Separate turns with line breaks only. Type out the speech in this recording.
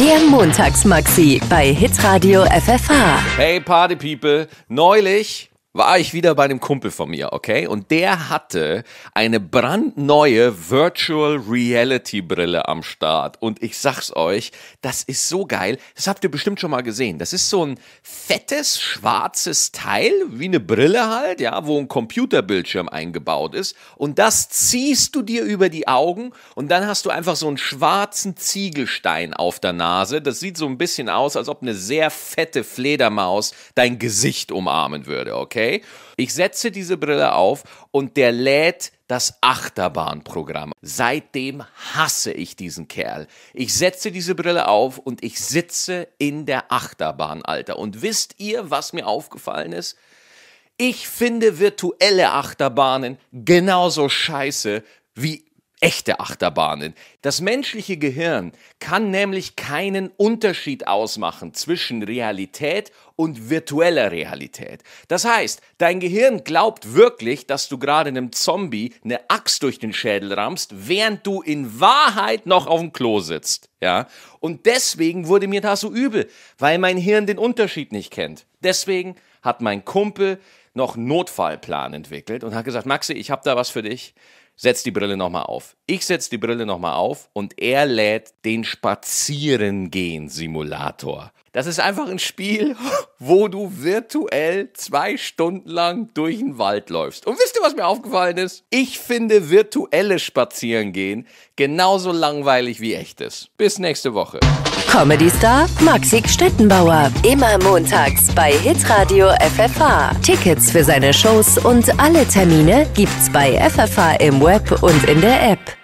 Der Montagsmaxi bei Hitradio FFH.
Hey Party People, neulich war ich wieder bei einem Kumpel von mir, okay? Und der hatte eine brandneue Virtual Reality Brille am Start. Und ich sag's euch, das ist so geil. Das habt ihr bestimmt schon mal gesehen. Das ist so ein fettes, schwarzes Teil, wie eine Brille halt, ja, wo ein Computerbildschirm eingebaut ist. Und das ziehst du dir über die Augen und dann hast du einfach so einen schwarzen Ziegelstein auf der Nase. Das sieht so ein bisschen aus, als ob eine sehr fette Fledermaus dein Gesicht umarmen würde, okay? okay, ich setze diese Brille auf und der lädt das Achterbahnprogramm. Seitdem hasse ich diesen Kerl. Ich setze diese Brille auf und ich sitze in der Achterbahn, Alter. Und wisst ihr, was mir aufgefallen ist? Ich finde virtuelle Achterbahnen genauso scheiße wie echte Achterbahnen. Das menschliche Gehirn kann nämlich keinen Unterschied ausmachen zwischen Realität und virtueller Realität. Das heißt, dein Gehirn glaubt wirklich, dass du gerade einem Zombie eine Axt durch den Schädel rammst, während du in Wahrheit noch auf dem Klo sitzt. Ja? Und deswegen wurde mir das so übel, weil mein Hirn den Unterschied nicht kennt. Deswegen hat mein Kumpel noch Notfallplan entwickelt und hat gesagt, Maxi, ich habe da was für dich. Setz die Brille nochmal auf. Ich setze die Brille nochmal auf und er lädt den Spazierengehen-Simulator das ist einfach ein Spiel, wo du virtuell zwei Stunden lang durch den Wald läufst. Und wisst ihr, was mir aufgefallen ist? Ich finde virtuelles Spazierengehen genauso langweilig wie echtes. Bis nächste Woche.
Comedy Star Maxik Stettenbauer. Immer montags bei Hitradio FFH. Tickets für seine Shows und alle Termine gibt's bei FFH im Web und in der App.